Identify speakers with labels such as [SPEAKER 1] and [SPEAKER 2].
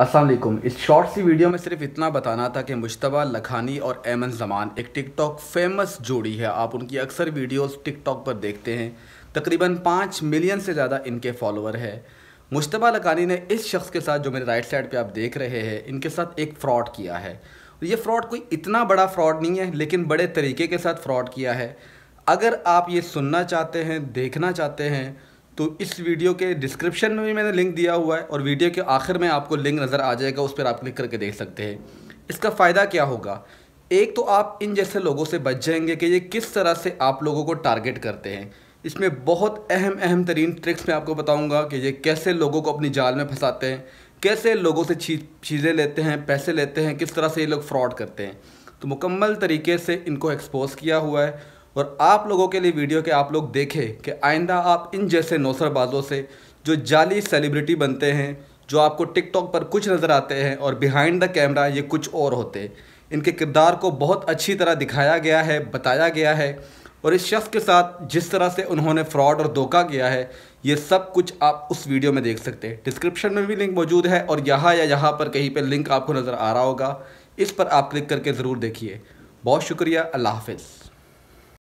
[SPEAKER 1] असलम इस शॉर्ट सी वीडियो में सिर्फ इतना बताना था कि मुशतबा लखानी और एमन जमान एक टिकटॉक फेमस जोड़ी है आप उनकी अक्सर वीडियोस टिकटॉक पर देखते हैं तकरीबन पाँच मिलियन से ज़्यादा इनके फॉलोअर है मुशतबा लखानी ने इस शख्स के साथ जो मेरे राइट साइड पे आप देख रहे हैं इनके साथ एक फ़्रॉड किया है ये फ़्रॉड कोई इतना बड़ा फ़्रॉड नहीं है लेकिन बड़े तरीके के साथ फ़्रॉड किया है अगर आप ये सुनना चाहते हैं देखना चाहते हैं तो इस वीडियो के डिस्क्रिप्शन में भी मैंने लिंक दिया हुआ है और वीडियो के आखिर में आपको लिंक नज़र आ जाएगा उस पर आप क्लिक करके देख सकते हैं इसका फ़ायदा क्या होगा एक तो आप इन जैसे लोगों से बच जाएंगे कि ये किस तरह से आप लोगों को टारगेट करते हैं इसमें बहुत अहम अहम तरीन ट्रिक्स मैं आपको बताऊँगा कि ये कैसे लोगों को अपनी जाल में फंसाते हैं कैसे लोगों से चीज़ें लेते हैं पैसे लेते हैं किस तरह से ये लोग फ्रॉड करते हैं तो मुकम्मल तरीके से इनको एक्सपोज किया हुआ है और आप लोगों के लिए वीडियो के आप लोग देखें कि आइंदा आप इन जैसे नौसरबाजों से जो जाली सेलिब्रिटी बनते हैं जो आपको टिकटॉक पर कुछ नज़र आते हैं और बिहाइंड द कैमरा ये कुछ और होते हैं इनके किरदार को बहुत अच्छी तरह दिखाया गया है बताया गया है और इस शख्स के साथ जिस तरह से उन्होंने फ्रॉड और धोखा किया है ये सब कुछ आप उस वीडियो में देख सकते हैं डिस्क्रिप्शन में भी लिंक मौजूद है और यहाँ या यहाँ पर कहीं पर लिंक आपको नज़र आ रहा होगा इस पर आप क्लिक करके ज़रूर देखिए बहुत शुक्रिया अल्लाह हाफिज़